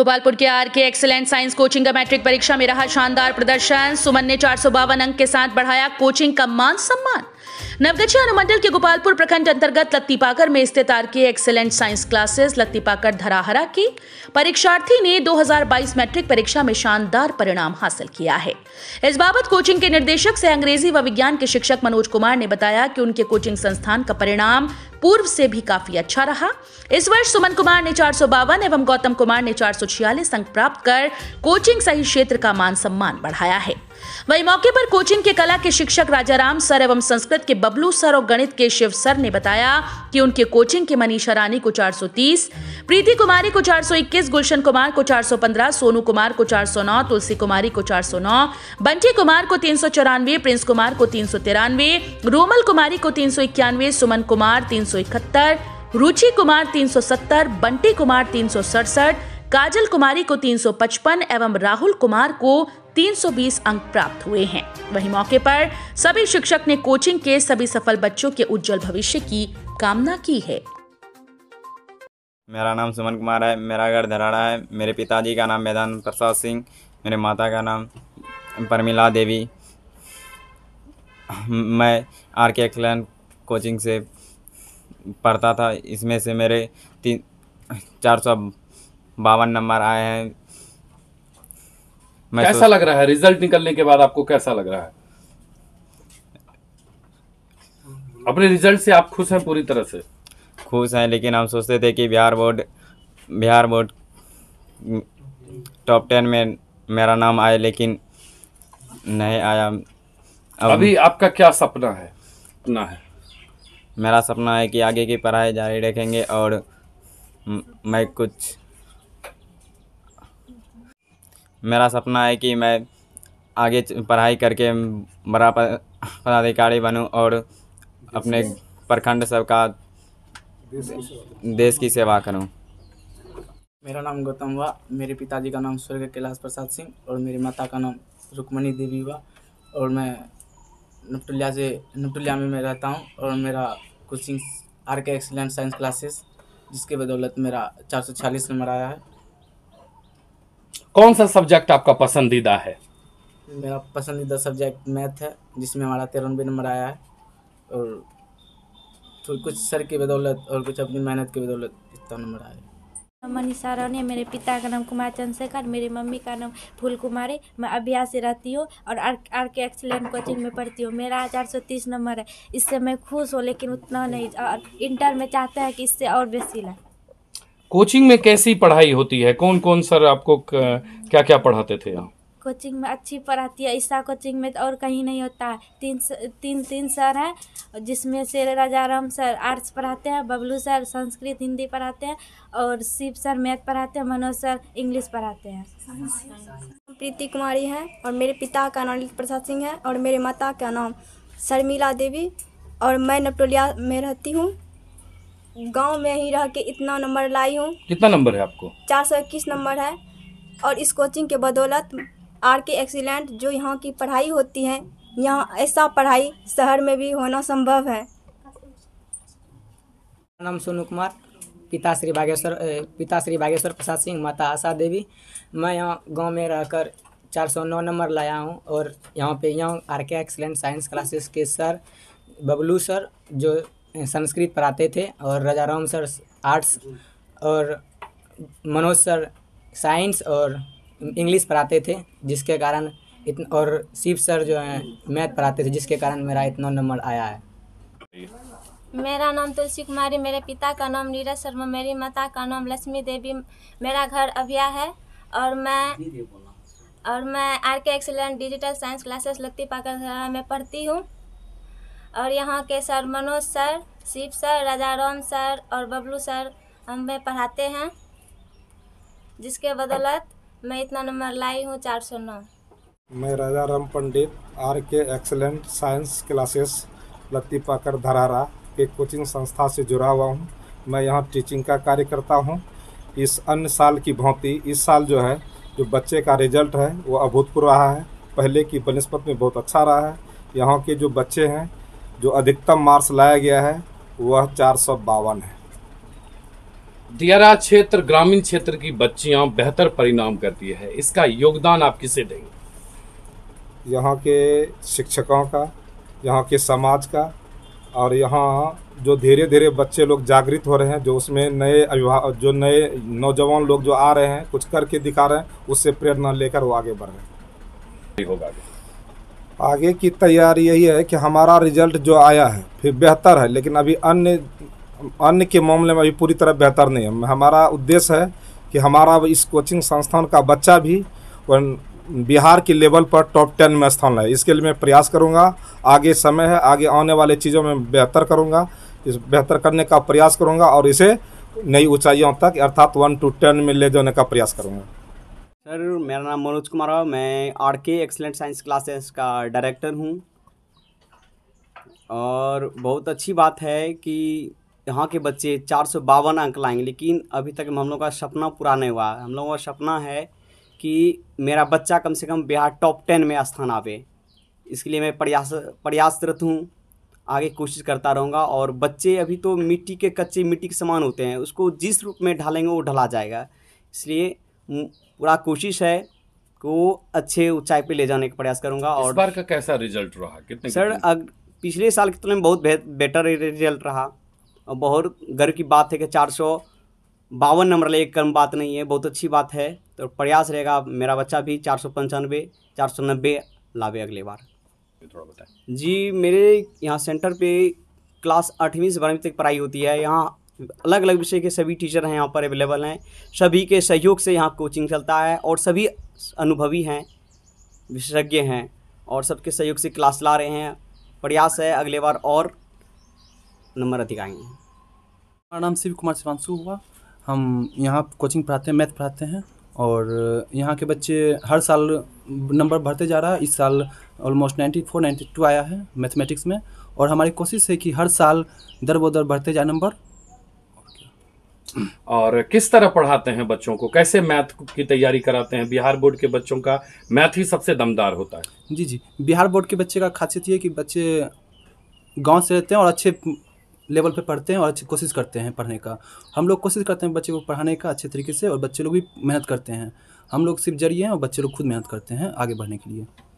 गोपालपुर के R K excellent science coaching का matric परीक्षा में रहा शानदार प्रदर्शन सुमन ने चार अंक के साथ बढ़ाया कोचिंग का मान सम्मान नवगछिया अनुमंडल के गोपालपुर प्रखंड अंतर्गत लत्तीपाकर में स्थित R K excellent science classes Lattipakar Dharahara की परीक्षार्थी ने 2022 मैट्रिक परीक्षा में शानदार परिणाम हासिल किया है इस बाबत कोचिंग के निर्देशक से अंग्रेजी व विज्ञान के शिक्षक मनोज कुमार ने बताया कि उनके कोचिंग संस्थान का परिणाम पूर्व से भी काफी अच्छा रहा इस वर्ष सुमन कुमार ने चार एवं गौतम कुमार ने चार अंक प्राप्त कर कोचिंग सही क्षेत्र का मान सम्मान बढ़ाया है वही मौके पर कोचिंग के कला के शिक्षक राजाराम सर एवं संस्कृत के बबलू सर और गणित के शिव सर ने बताया कि उनके कोचिंग के मनीषा रानी को 430, प्रीति कुमारी को 421, गुलशन कुमार को 415, सोनू कुमार को 409, तुलसी कुमारी को 409, सौ बंटी कुमार को तीन प्रिंस कुमार को तीन रोमल कुमारी को तीन सुमन कुमार तीन रुचि कुमार 370, बंटी कुमार तीन काजल कुमारी को 355 एवं राहुल कुमार को 320 अंक प्राप्त हुए हैं वहीं मौके पर सभी शिक्षक ने कोचिंग के सभी सफल बच्चों के उज्जवल भविष्य की कामना की है मेरा नाम सुमन कुमार है मेरा घर धराड़ा है मेरे पिताजी का नाम मैदान प्रसाद सिंह मेरे माता का नाम परमिला देवी मैं आर के क्लैन कोचिंग से पढ़ता था इसमें से मेरे तीन चार सौ बावन नंबर आए हैं कैसा लग रहा है रिजल्ट निकलने के बाद आपको कैसा लग रहा है अपने रिजल्ट से आप खुश हैं पूरी तरह से खुश हैं लेकिन हम सोचते थे कि Bihar board Bihar board top ten में मेरा नाम आए लेकिन नहीं आया अब अभी आपका क्या सपना है सपना है मेरा सपना है कि आगे की पढ़ाई जारी रखेंगे और मैं कुछ मेरा सपना है कि मैं आगे पढ़ाई करके बड़ा पदाधिकारी बनूं और अपने प्रखंड सबका देश की सेवा करूं मेरा नाम गौतम हुआ मेरे पिताजी का नाम स्वर्ग कैलाश प्रसाद सिंह और मेरी माता का नाम रुक्मणी देवी हुआ और मैं नपटुलिया से नपटुलिया में मैं रहता हूँ और मेरा coaching R K excellent science classes जिसके बदौलत मेरा चार सौ छियालीस नंबर आया है कौन सा सब्जेक्ट आपका पसंदीदा है मेरा पसंदीदा सब्जेक्ट मैथ है जिसमें हमारा तिरानवे नंबर आया है और कुछ सर की बदौलत और कुछ अपनी मेहनत की बदौलत इतना नंबर आया मनीषा रानी मेरे पिता का नाम कुमार चंद्रशेखर मेरी मम्मी का नाम फूल कुमारी मैं अभिया से रहती हूँ और आर के एक्सलेंट कोचिंग में पढ़ती हूँ मेरा चार सौ तीस नंबर है इससे मैं खुश हूँ लेकिन उतना नहीं और इंटर में चाहते हैं कि इससे और बेसी लाए कोचिंग में कैसी पढ़ाई होती है कौन कौन सर आपको क्या क्या पढ़ाते थे यहाँ कोचिंग में अच्छी पढ़ाती है ईसा कोचिंग में तो और कहीं नहीं होता है तीन तीन तीन सर हैं जिसमें से राजा राम सर आर्ट्स पढ़ाते हैं बबलू सर संस्कृत हिंदी पढ़ाते हैं और शिव सर मैथ पढ़ाते हैं मनोज सर इंग्लिश पढ़ाते हैं प्रीति कुमारी है और मेरे पिता का नाम ललित प्रसाद सिंह है और मेरे माता का नाम शर्मिला देवी और मैं नपटोलिया में रहती हूँ गांव में ही रह के इतना नंबर लाई हूँ कितना नंबर है आपको चार सौ इक्कीस नंबर है और इस कोचिंग के बदौलत आर के एक्सीलेंट जो यहाँ की पढ़ाई होती है यहाँ ऐसा पढ़ाई शहर में भी होना संभव है नाम सोनू कुमार पिता श्री बागेश्वर पिता श्री बागेश्वर प्रसाद सिंह माता आशा देवी मैं यहाँ गांव में रहकर चार सौ नौ नंबर लाया हूँ और यहाँ पे यहाँ R K excellent science classes के सर बबलू सर जो संस्कृत पढ़ाते थे और राजा राम सर आर्ट्स और मनोज सर साइंस और इंग्लिश पढ़ाते थे जिसके कारण इतना और शिव सर जो है मैथ पढ़ाते थे जिसके कारण मेरा इतना नंबर आया है मेरा नाम तुलसी कुमारी मेरे पिता का नाम नीरज शर्मा मेरी माता का नाम लक्ष्मी देवी मेरा घर अभिया है और मैं और मैं R K excellent digital science classes लगती पाकर में पढ़ती हूँ और यहाँ के sir Manoj sir Shiv sir Raja Ram sir और बबलू सर हमें पढ़ाते हैं जिसके बदौलत मैं इतना नंबर लाई हूँ चार सौ नौ मैं Raja Ram Pandit R K excellent science classes Lattipakar धरारा के कोचिंग संस्था से जुड़ा हुआ हूँ मैं यहाँ टीचिंग का कार्य करता हूँ इस अन्य साल की भांति इस साल जो है जो बच्चे का रिजल्ट है वो अभूतपूर्व रहा है पहले की बनस्पत में बहुत अच्छा रहा है यहाँ के जो बच्चे हैं जो अधिकतम मार्क्स लाया गया है वह चार सौ बावन है दियारा क्षेत्र ग्रामीण क्षेत्र की बच्चियां बेहतर परिणाम करती है इसका योगदान आप किसे देंगे यहाँ के शिक्षकों का यहाँ के समाज का और यहाँ जो धीरे धीरे बच्चे लोग जागृत हो रहे हैं जो उसमें नए अभिभावक जो नए नौजवान लोग जो आ रहे हैं कुछ करके दिखा रहे हैं उससे प्रेरणा लेकर वो आगे बढ़ रहे हैं होगा आगे की तैयारी यही है कि हमारा रिजल्ट जो आया है फिर बेहतर है लेकिन अभी अन्य अन्य के मामले में अभी पूरी तरह बेहतर नहीं है हमारा उद्देश्य है कि हमारा इस कोचिंग संस्थान का बच्चा भी बिहार के लेवल पर टॉप टेन में स्थान लाए इसके लिए मैं प्रयास करूँगा आगे समय है आगे आने वाले चीज़ों में बेहतर करूँगा इस बेहतर करने का प्रयास करूँगा और इसे नई ऊंचाइयों तक अर्थात वन टू टेन में ले जाने का प्रयास करूँगा सर मेरा नाम मनोज कुमार है मैं R K excellent science classes का डायरेक्टर हूँ और बहुत अच्छी बात है कि यहाँ के बच्चे चार सौ बावन अंक लाएंगे लेकिन अभी तक हम लोग का सपना पूरा नहीं हुआ हम लोगों का सपना है कि मेरा बच्चा कम से कम बिहार टॉप टेन में स्थान आवे इसके लिए मैं प्रयास प्रयासरत हूँ आगे कोशिश करता रहूँगा और बच्चे अभी तो मिट्टी के कच्चे मिट्टी के समान होते हैं उसको जिस रूप में ढालेंगे वो ढला जाएगा इसलिए पूरा कोशिश है को अच्छे ऊंचाई पे ले जाने का प्रयास करूंगा और इस बार का कैसा रिजल्ट रहा कितने सर अग, पिछले साल की तुलना में बहुत बेटर रिजल्ट रहा और बहुत गर्व की बात है कि चार सौ बावन नंबर ले कम बात नहीं है बहुत अच्छी बात है तो प्रयास रहेगा मेरा बच्चा भी चार सौ पंचानबे चार सौ नब्बे लावे अगले बार थोड़ा जी मेरे यहाँ सेंटर पे क्लास आठवीं से बारहवीं तक पढ़ाई होती है यहाँ अलग अलग विषय के सभी टीचर हैं यहाँ पर अवेलेबल हैं सभी के सहयोग से यहाँ कोचिंग चलता है और सभी अनुभवी हैं विशेषज्ञ हैं और सबके सहयोग से क्लास ला रहे हैं प्रयास है अगले बार और नंबर अधिक आएंगे हमारा नाम शिव कुमार शिवानशु हुआ हम यहाँ कोचिंग पढ़ाते हैं मैथ पढ़ाते हैं और यहाँ के बच्चे हर साल नंबर बढ़ते जा रहा है इस साल almost ninety four ninety two आया है मैथमेटिक्स में और हमारी कोशिश है कि हर साल दर बदर बढ़ते जाए नंबर और किस तरह पढ़ाते हैं बच्चों को कैसे मैथ की तैयारी कराते हैं बिहार बोर्ड के बच्चों का मैथ ही सबसे दमदार होता है जी जी बिहार बोर्ड के बच्चे का खासियत ये कि बच्चे गांव से रहते हैं और अच्छे लेवल पे पढ़ते हैं और अच्छी कोशिश करते हैं पढ़ने का हम लोग कोशिश करते हैं बच्चे को पढ़ाने का अच्छे तरीके से और बच्चे लोग भी मेहनत करते हैं हम लोग सिर्फ जरिए हैं और बच्चे लोग खुद मेहनत करते हैं आगे बढ़ने के लिए